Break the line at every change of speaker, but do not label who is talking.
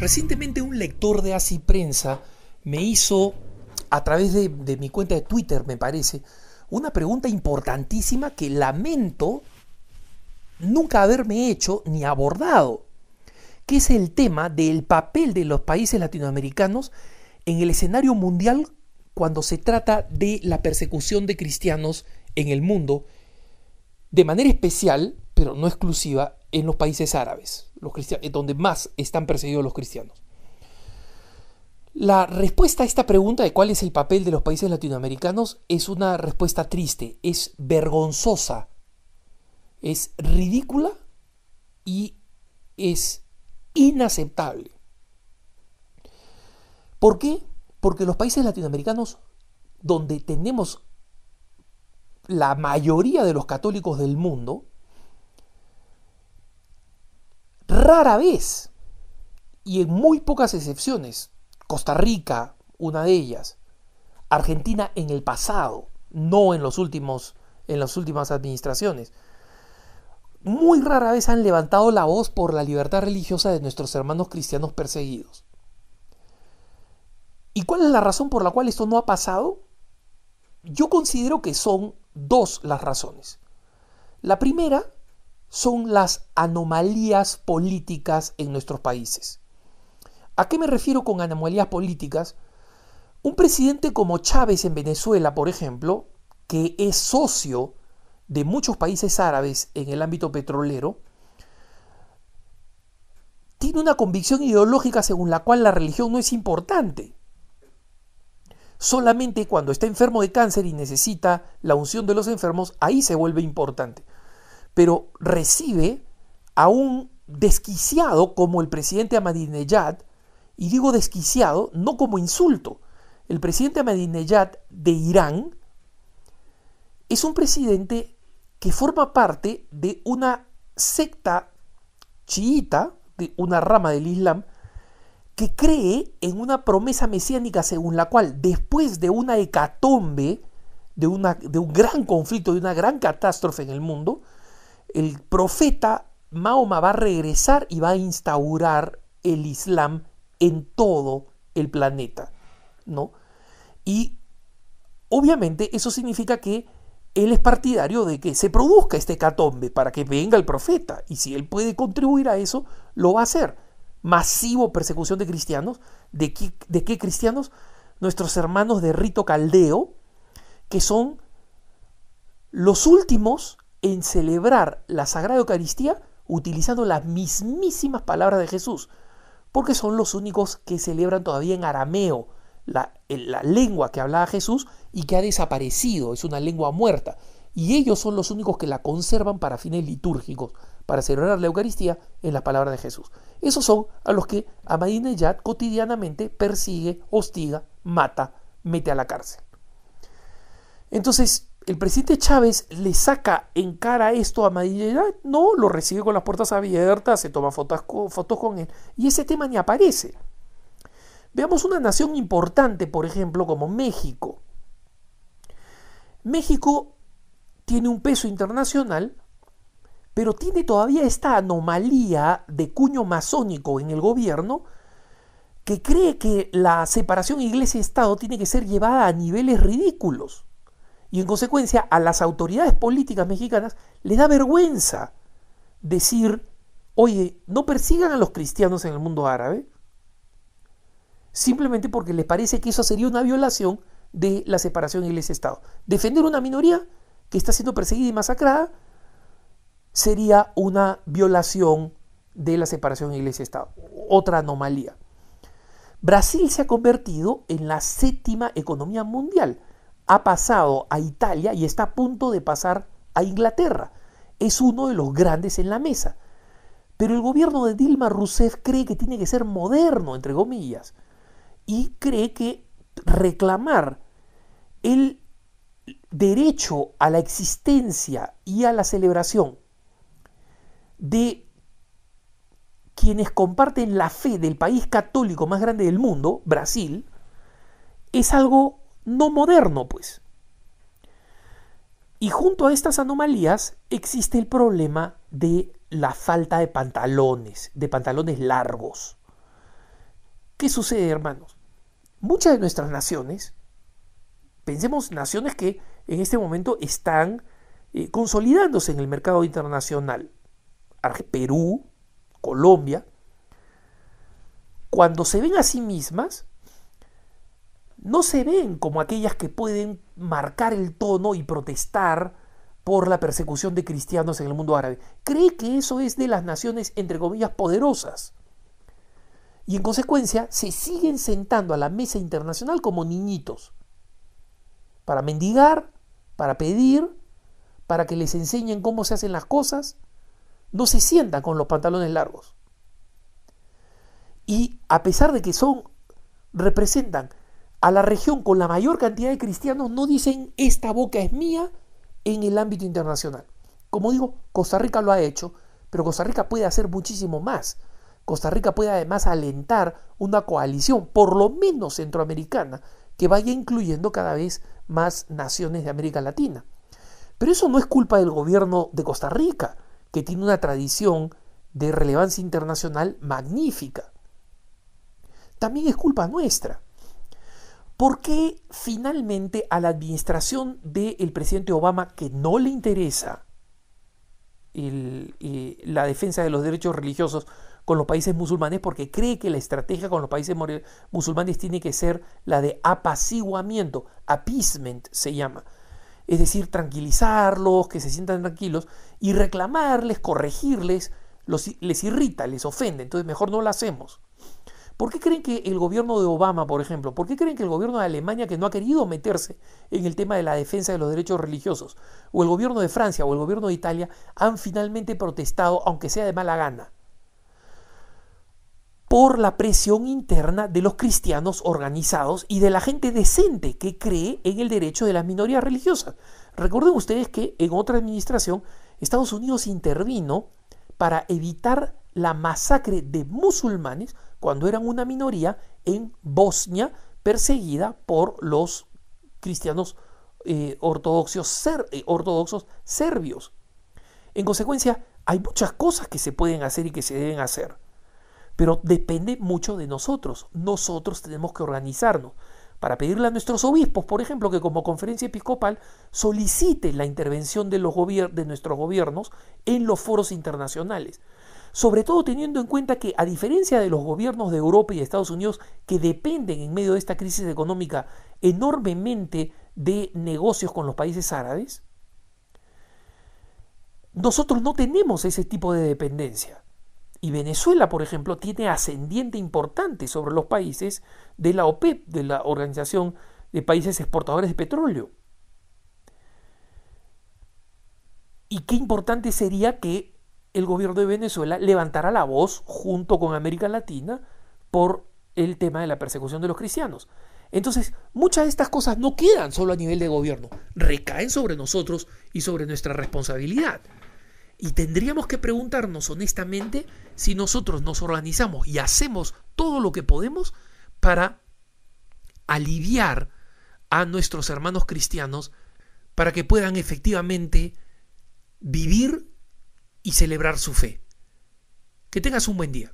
Recientemente un lector de Así Prensa me hizo, a través de, de mi cuenta de Twitter me parece, una pregunta importantísima que lamento nunca haberme hecho ni abordado, que es el tema del papel de los países latinoamericanos en el escenario mundial cuando se trata de la persecución de cristianos en el mundo, de manera especial pero no exclusiva, en los países árabes, los eh, donde más están perseguidos los cristianos. La respuesta a esta pregunta de cuál es el papel de los países latinoamericanos es una respuesta triste, es vergonzosa, es ridícula y es inaceptable. ¿Por qué? Porque los países latinoamericanos donde tenemos la mayoría de los católicos del mundo, Rara vez, y en muy pocas excepciones, Costa Rica, una de ellas, Argentina en el pasado, no en, los últimos, en las últimas administraciones, muy rara vez han levantado la voz por la libertad religiosa de nuestros hermanos cristianos perseguidos. ¿Y cuál es la razón por la cual esto no ha pasado? Yo considero que son dos las razones. La primera son las anomalías políticas en nuestros países. ¿A qué me refiero con anomalías políticas? Un presidente como Chávez en Venezuela, por ejemplo, que es socio de muchos países árabes en el ámbito petrolero, tiene una convicción ideológica según la cual la religión no es importante. Solamente cuando está enfermo de cáncer y necesita la unción de los enfermos, ahí se vuelve importante pero recibe a un desquiciado como el presidente Ahmadinejad, y digo desquiciado no como insulto. El presidente Ahmadinejad de Irán es un presidente que forma parte de una secta chiita, de una rama del Islam, que cree en una promesa mesiánica según la cual después de una hecatombe, de, de un gran conflicto, de una gran catástrofe en el mundo, el profeta Mahoma va a regresar y va a instaurar el Islam en todo el planeta, ¿no? Y obviamente eso significa que él es partidario de que se produzca este catombe para que venga el profeta y si él puede contribuir a eso, lo va a hacer. Masivo persecución de cristianos, de qué cristianos? Nuestros hermanos de rito caldeo, que son los últimos en celebrar la Sagrada Eucaristía utilizando las mismísimas palabras de Jesús, porque son los únicos que celebran todavía en arameo, la, la, lengua que hablaba Jesús y que ha desaparecido, es una lengua muerta. Y ellos son los únicos que la conservan para fines litúrgicos, para celebrar la Eucaristía en las palabras de Jesús. Esos son a los que Yad cotidianamente persigue, hostiga, mata, mete a la cárcel. Entonces, el presidente Chávez le saca en cara esto a Maduro, no, lo recibe con las puertas abiertas, se toma fotos, fotos con él, y ese tema ni aparece. Veamos una nación importante, por ejemplo, como México. México tiene un peso internacional, pero tiene todavía esta anomalía de cuño masónico en el gobierno que cree que la separación iglesia-estado tiene que ser llevada a niveles ridículos. Y en consecuencia a las autoridades políticas mexicanas les da vergüenza decir, oye, no persigan a los cristianos en el mundo árabe, simplemente porque les parece que eso sería una violación de la separación iglesia-estado. Defender una minoría que está siendo perseguida y masacrada sería una violación de la separación iglesia-estado, otra anomalía. Brasil se ha convertido en la séptima economía mundial ha pasado a Italia y está a punto de pasar a Inglaterra. Es uno de los grandes en la mesa. Pero el gobierno de Dilma Rousseff cree que tiene que ser moderno, entre comillas, y cree que reclamar el derecho a la existencia y a la celebración de quienes comparten la fe del país católico más grande del mundo, Brasil, es algo no moderno, pues. Y junto a estas anomalías existe el problema de la falta de pantalones, de pantalones largos. ¿Qué sucede, hermanos? Muchas de nuestras naciones, pensemos naciones que en este momento están eh, consolidándose en el mercado internacional, Perú, Colombia, cuando se ven a sí mismas, no se ven como aquellas que pueden marcar el tono y protestar por la persecución de cristianos en el mundo árabe. Cree que eso es de las naciones, entre comillas, poderosas. Y en consecuencia se siguen sentando a la mesa internacional como niñitos, para mendigar, para pedir, para que les enseñen cómo se hacen las cosas, no se sientan con los pantalones largos. Y a pesar de que son, representan a la región con la mayor cantidad de cristianos no dicen esta boca es mía en el ámbito internacional. Como digo, Costa Rica lo ha hecho, pero Costa Rica puede hacer muchísimo más. Costa Rica puede además alentar una coalición, por lo menos centroamericana, que vaya incluyendo cada vez más naciones de América Latina. Pero eso no es culpa del gobierno de Costa Rica, que tiene una tradición de relevancia internacional magnífica. También es culpa nuestra. ¿Por qué finalmente a la administración del presidente Obama, que no le interesa eh, la defensa de los derechos religiosos con los países musulmanes, porque cree que la estrategia con los países musulmanes tiene que ser la de apaciguamiento, appeasement se llama, es decir, tranquilizarlos, que se sientan tranquilos, y reclamarles, corregirles, les irrita, les ofende, entonces mejor no lo hacemos. ¿Por qué creen que el gobierno de Obama, por ejemplo, por qué creen que el gobierno de Alemania, que no ha querido meterse en el tema de la defensa de los derechos religiosos, o el gobierno de Francia o el gobierno de Italia, han finalmente protestado, aunque sea de mala gana? por la presión interna de los cristianos organizados y de la gente decente que cree en el derecho de las minorías religiosas. Recuerden ustedes que en otra administración Estados Unidos intervino para evitar la masacre de musulmanes cuando eran una minoría en Bosnia perseguida por los cristianos eh, ortodoxos, ser, eh, ortodoxos serbios. En consecuencia, hay muchas cosas que se pueden hacer y que se deben hacer, pero depende mucho de nosotros. Nosotros tenemos que organizarnos para pedirle a nuestros obispos, por ejemplo, que como conferencia episcopal solicite la intervención de, los de nuestros gobiernos en los foros internacionales sobre todo teniendo en cuenta que a diferencia de los gobiernos de Europa y de Estados Unidos que dependen en medio de esta crisis económica enormemente de negocios con los países árabes, nosotros no tenemos ese tipo de dependencia. Y Venezuela, por ejemplo, tiene ascendiente importante sobre los países de la OPEP, e de la Organización de Países Exportadores de Petróleo. Y qué importante sería que el gobierno de Venezuela levantará la voz junto con América Latina por el tema de la persecución de los cristianos. Entonces, muchas de estas cosas no quedan solo a nivel de gobierno, recaen sobre nosotros y sobre nuestra responsabilidad. Y tendríamos que preguntarnos honestamente si nosotros nos organizamos y hacemos todo lo que podemos para aliviar a nuestros hermanos cristianos para que puedan efectivamente vivir y celebrar su fe. Que tengas un buen día.